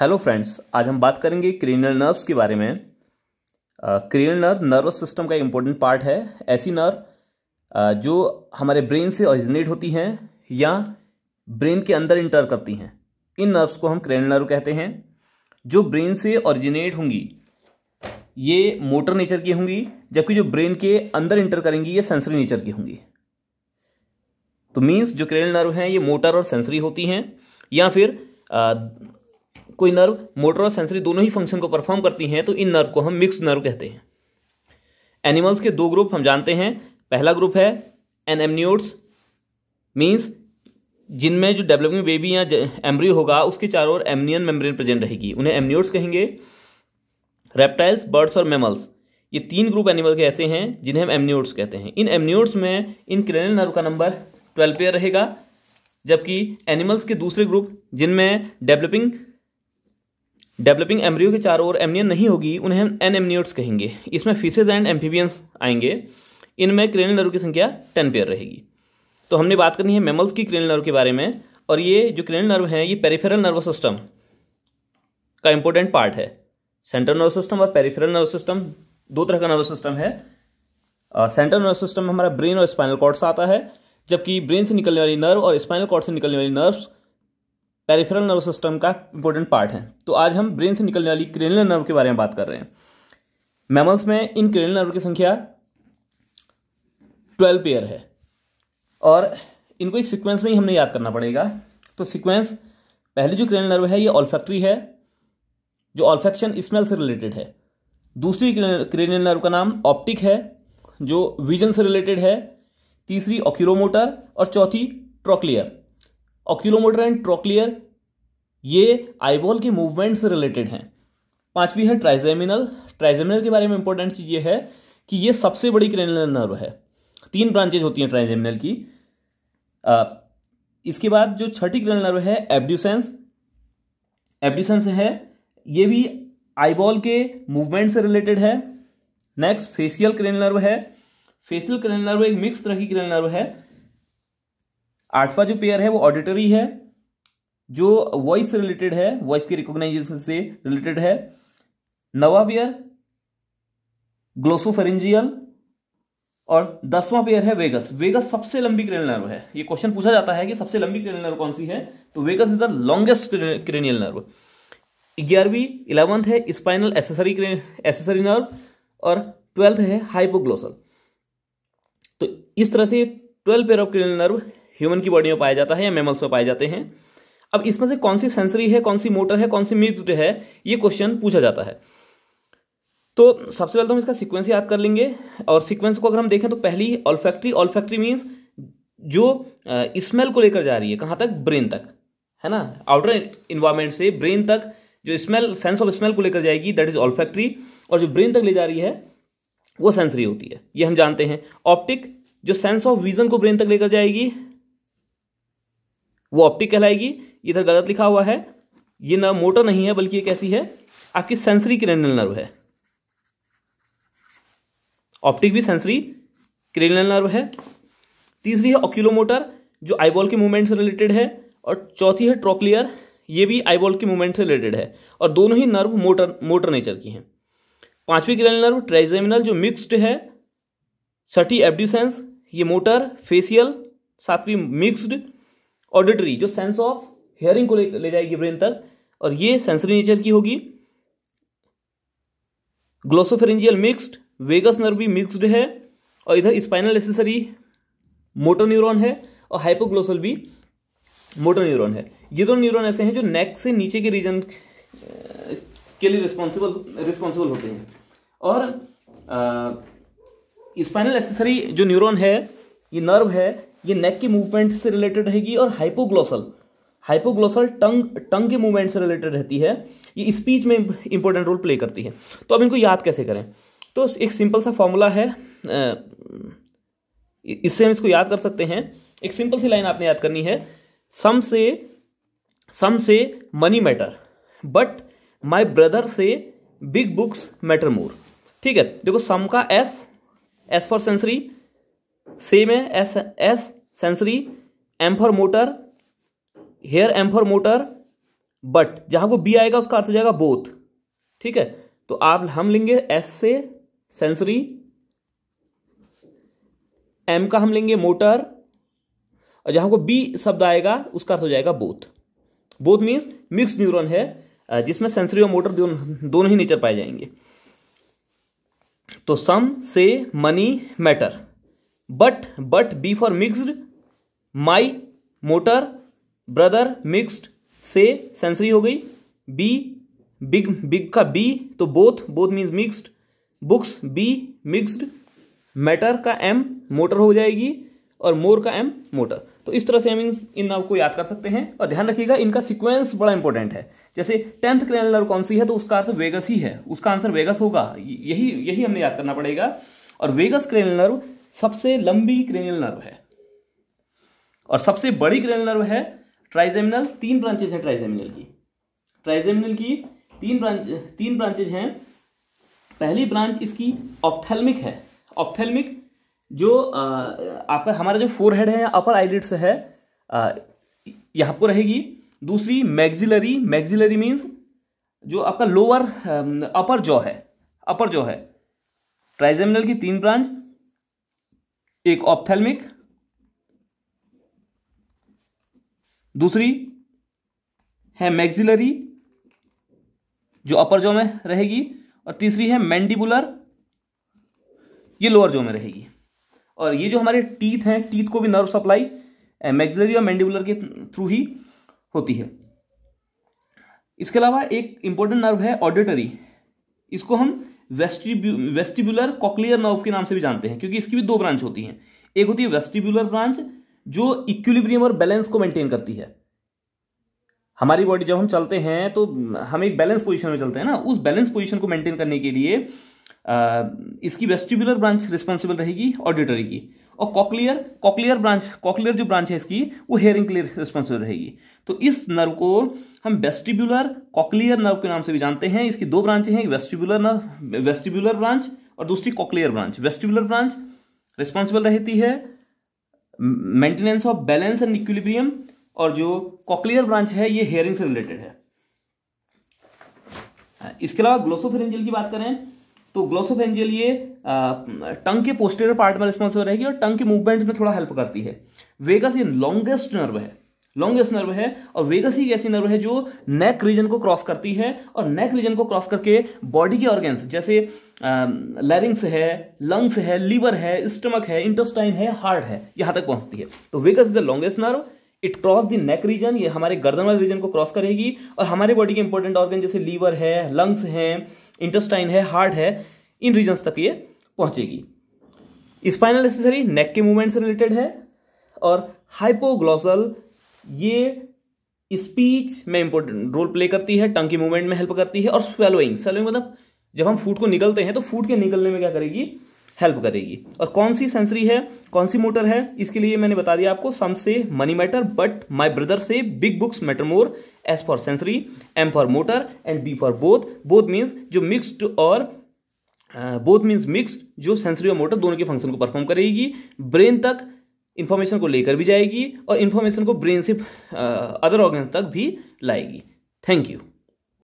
hello friends आज हम बात करेंगे क्रीनल नर्व्स के बारे में क्रीनल नर्व नर्वस सिस्टम का इम्पोर्टेंट पार्ट है ऐसी नर्व जो हमारे ब्रेन से ऑरिजिनेट होती हैं या ब्रेन के अंदर इंटर करती हैं इन नर्व्स को हम क्रीनल नर्व कहते हैं जो ब्रेन से ऑरिजिनेट होंगी ये मोटर नेचर की होंगी जबकि जो ब्रेन के अंदर इंटर करेंगी ये सेंसरी नेचर की होंगी तो मीन्स जो क्रेनल नर्व हैं ये मोटर और सेंसरी होती हैं या फिर कोई नर्व मोटर और सेंसरी दोनों ही फंक्शन को परफॉर्म करती हैं तो इन नर्व को हम मिक्स नर्व कहते हैं एनिमल्स के दो ग्रुप हम जानते हैं पहला ग्रुप है एनएमनियोट्स मीन्स जिनमें जो डेवलपिंग बेबी या एम्ब्रियो होगा उसके चारों ओर एमनियन मेम्ब्रेन प्रेजेंट रहेगी उन्हें एमनियोट्स कहेंगे रेप्टाइल्स बर्ड्स और मेमल्स ये तीन ग्रुप एनिमल के ऐसे हैं जिन्हें हम एमनियोट्स कहते हैं इन एमनियोट्स में इन क्रेनल नर्व का नंबर ट्वेल्व पेयर रहेगा जबकि एनिमल्स के दूसरे ग्रुप जिनमें डेवलपिंग डेवलपिंग एम्ब्रियो के चारों ओर एमनियन नहीं होगी उन्हें हम एन एमनियोट्स कहेंगे इसमें फीसेज एंड एम्फीबियंस आएंगे इनमें क्रेनियल नर्व की संख्या टेन पेयर रहेगी तो हमने बात करनी है मेमल्स की क्रेनल नर्व के बारे में और ये जो क्रेनल नर्व है ये पेरीफेरल नर्वस सिस्टम का इंपॉर्टेंट पार्ट है सेंट्रल नर्वस सिस्टम और पेरीफेरल नर्वस सिस्टम दो तरह का नर्वस सिस्टम है सेंट्रल नर्वस सिस्टम में हमारा ब्रेन और स्पाइनल कॉर्ड्स आता है जबकि ब्रेन से निकलने वाली नर्व और स्पाइनल कॉर्ड से निकलने वाली नर्व्स पेरिफेरल नर्व सिस्टम का इंपॉर्टेंट पार्ट है तो आज हम ब्रेन से निकलने वाली क्रेनियल नर्व के बारे में बात कर रहे हैं मैमल्स में इन क्रेनियल नर्व की संख्या ट्वेल्व पेयर है और इनको एक सीक्वेंस में ही हमने याद करना पड़ेगा तो सीक्वेंस पहले जो क्रेनल नर्व है ये ऑल्फैक्ट्री है जो ऑल्फेक्शन स्मेल से रिलेटेड है दूसरी क्रेनियल नर्व का नाम ऑप्टिक है जो विजन से रिलेटेड है तीसरी ऑक्यूरोमोटर और चौथी ट्रोक्लियर ऑक्यूलोमोटर एंड ट्रोक्लियर ये आईबॉल के मूवमेंट से रिलेटेड हैं पांचवी है ट्राइजेमिनल ट्राइजेमिनल के बारे में इंपॉर्टेंट चीज़ ये है कि ये सबसे बड़ी क्रेनल नर्व है तीन ब्रांचेज होती हैं ट्राइजेमिनल की आ, इसके बाद जो छठी क्रेनल नर्व है एबड्यूसेंस एबड्यूसेंस है ये भी आईबॉल के मूवमेंट से रिलेटेड है नेक्स्ट फेसियल क्रेनल नर्व है फेसियल क्रेनल नर्व एक मिक्स तरह की क्रेनल नर्व है आठवां जो पेयर है वो ऑडिटरी है जो वॉइस रिलेटेड है वॉइस के रिकॉग्नाइजेशन से रिलेटेड है नवा पेयर ग्लोसोफेरेंजियल और दसवां पेयर है वेगस वेगस सबसे लंबी क्रेनियल नर्व है ये क्वेश्चन पूछा जाता है कि सबसे लंबी क्रेनियल नर्व कौन सी है तो vagus is the longest cranial nerve ग्यारहवीं इलेवंथ है स्पाइनल एसेसरी एसेसरी नर्व और ट्वेल्थ है हाइपोग्लोसल तो इस तरह से twelve pair of cranial nerve human की बॉडी में पाया जाता है या मेमल्स में पाए जाते हैं अब इसमें से कौन सी सेंसरी है कौन सी मोटर है कौन सी मिक्सड है ये क्वेश्चन पूछा जाता है तो सबसे पहले तो हम इसका सीक्वेंस याद कर लेंगे और सीक्वेंस को अगर हम देखें तो पहली ऑलफैक्ट्री ऑलफैक्ट्री मीन्स जो स्मेल को लेकर जा रही है कहाँ तक ब्रेन तक है ना आउटर इन्वायरमेंट से ब्रेन तक जो स्मेल सेंस ऑफ स्मेल को लेकर जाएगी दैट इज ऑलफैक्ट्री और जो ब्रेन तक ले जा रही है वो सेंसरी होती है ये हम जानते हैं ऑप्टिक जो सेंस ऑफ विजन को ब्रेन तक लेकर जाएगी वो ऑप्टिक कहलाएगी इधर गलत लिखा हुआ है ये ना मोटर नहीं है बल्कि ये कैसी है आपकी सेंसरी क्रेनल नर्व है ऑप्टिक भी सेंसरी क्रेनल नर्व है तीसरी है ऑक्यूलोमोटर जो आईबॉल के मूवमेंट से रिलेटेड है और चौथी है ट्रोक्लियर ये भी आईबॉल के मूवमेंट से रिलेटेड है और दोनों ही नर्व मोटर मोटर नेचर की हैं पांचवी क्रेनल नर्व ट्राइजेमिनल जो मिक्स्ड है छठी एबड्यूसेंस ये मोटर फेसियल सातवीं मिक्स्ड ऑडिटरी जो सेंस ऑफ हेयरिंग को ले, ले जाएगी ब्रेन तक और ये सेंसरी नेचर की होगी ग्लोसोफेरेंजियल मिक्स्ड वेगस नर्व भी मिक्स्ड है और इधर स्पाइनल एसेसरी मोटर न्यूरॉन है और हाइपोग्लोसल भी मोटर न्यूरॉन है ये दोनों न्यूरॉन ऐसे हैं जो नेक से नीचे के रीजन के लिए रिस्पॉन्सिबल रिस्पॉन्सिबल होते हैं और स्पाइनल एसेसरी जो न्यूरॉन है ये नर्व है ये नेक के मूवमेंट से रिलेटेड रहेगी और हाइपोग्लोसल हाइपोग्लोसल टंग टंग के मूवमेंट से रिलेटेड रहती है ये स्पीच में इंपॉर्टेंट रोल प्ले करती है तो अब इनको याद कैसे करें तो एक सिंपल सा फॉर्मूला है इससे हम इसको याद कर सकते हैं एक सिंपल सी लाइन आपने याद करनी है सम say some say money matter but my brother say big books matter more ठीक है देखो सम का S S for sensory same है S S sensory M for motor here M for motor but जहां को बी आएगा उसका अर्थ हो जाएगा बोथ ठीक है तो आप हम लेंगे एस से सेंसरी एम का हम लेंगे मोटर और जहां को बी शब्द आएगा उसका अर्थ हो जाएगा both both means mix neuron है जिसमें सेंसरी और मोटर दोनों ही नेचर पाए जाएंगे तो some say money matter but but B for mixed my motor brother mixed say sensory हो गई बी बिग बिग का बी तो both both means mixed books B mixed matter का एम मोटर हो जाएगी और मोर का एम मोटर तो इस तरह से हम इन इन नाव को याद कर सकते हैं और ध्यान रखिएगा इनका सीक्वेंस बड़ा इंपॉर्टेंट है जैसे टेंथ क्रिमिनल कौन सी है तो उसका अर्थ वेगस ही है उसका आंसर वेगस होगा यही यही हमने याद करना पड़ेगा और वेगस क्रिमिनल सबसे लंबी क्रेनियल नर्व है और सबसे बड़ी क्रेनियल नर्व है ट्राइजेमिनल तीन ब्रांचेज हैं ट्राइजेमिनल की ट्राइजेमिनल की तीन ब्रांच तीन ब्रांचेज हैं पहली ब्रांच इसकी ऑप्थेलमिक है ऑप्थेलमिक जो आपका हमारा जो फोर हेड है अपर आईलिट्स है यहाँ पर रहेगी दूसरी मैग्जिलरी मैग्जिलरी मीन्स जो आपका लोअर अपर जॉ है अपर जॉ है ट्राइजेमिनल की तीन ब्रांच एक ऑप्थेलमिक दूसरी है मैग्जिलरी जो अपर जो में रहेगी और तीसरी है मैंडिबुलर ये लोअर जो में रहेगी और ये जो हमारे टीथ हैं टीथ को भी नर्व सप्लाई मैग्जिलरी और मैंडिबुलर के थ्रू ही होती है इसके अलावा एक इंपॉर्टेंट नर्व है ऑडिटरी इसको हम वेस्टिब्यू वेस्टिबुलर कॉकलियर नर्व के नाम से भी जानते हैं क्योंकि इसकी भी दो ब्रांच होती हैं एक होती है वेस्टिबुलर ब्रांच जो इक्विलिब्रियम और बैलेंस को मेंटेन करती है हमारी बॉडी जब हम चलते हैं तो हम एक बैलेंस पोजीशन में चलते हैं ना उस बैलेंस पोजीशन को मेंटेन करने के लिए इसकी वेस्टिबुलर ब्रांच रिस्पॉन्सिबल रहेगी ऑडिटरी की और कॉकलियर कॉकलियर ब्रांच कॉकलियर जो ब्रांच है इसकी वो हेयरिंग के लिए रिस्पॉन्सिबल रहेगी तो इस नर्व को हम वेस्टिबुलर कॉकलियर नर्व के नाम से भी जानते हैं इसकी दो ब्रांचें हैं वेस्टिबुलर नर्व वेस्टिबुलर ब्रांच और दूसरी cochlear branch vestibular branch responsible रहती है maintenance of balance and equilibrium और जो कॉकलियर ब्रांच है ये हेयरिंग से रिलेटेड है इसके अलावा ग्लोसोफेरेंजियल की बात करें तो ग्लोव्स एंजल ये टंग के पोस्टेरियर पार्ट में रिस्पॉन्सिबल रहेगी और टंग के मूवमेंट में थोड़ा हेल्प करती है वेगस ये लॉन्गेस्ट नर्व है लॉन्गेस्ट नर्व है और वेगस ही ऐसी नर्व है जो नेक रीजन को क्रॉस करती है और नेक रीजन को क्रॉस करके बॉडी के ऑर्गेन्स जैसे लैरिंग्स है लंग्स है लीवर है स्टमक है इंटेस्टाइन है हार्ट है यहाँ तक पहुँचती है तो vagus is the longest nerve it cross the neck region ये हमारे गर्दन वाले रीजन को क्रॉस करेगी और हमारे बॉडी के इंपॉर्टेंट ऑर्गन जैसे लीवर है लंग्स हैं इंटेस्टाइन है हार्ट है इन रीजन तक ये पहुंचेगी स्पाइनल एसेसरी नेक के मूवमेंट से रिलेटेड है और हाइपोग्लोसल ये स्पीच में इंपॉर्टेंट रोल प्ले करती है टंग के मूवमेंट में हेल्प करती है और स्वेलोइंग स्वेलोइंग मतलब जब हम फूड को निकलते हैं तो फूड के निकलने में क्या करेगी हेल्प करेगी और कौन सी सेंसरी है कौन सी मोटर है इसके लिए मैंने बता दिया आपको some say money matter but my brother say big books matter more S for sensory M for motor and B for both both means जो मिक्स्ड और बोथ मीन्स मिक्स्ड जो सेंसरी और मोटर दोनों के फंक्शन को perform करेगी brain तक information को लेकर भी जाएगी और इन्फॉर्मेशन को ब्रेन से अदर ऑर्गन तक भी लाएगी थैंक यू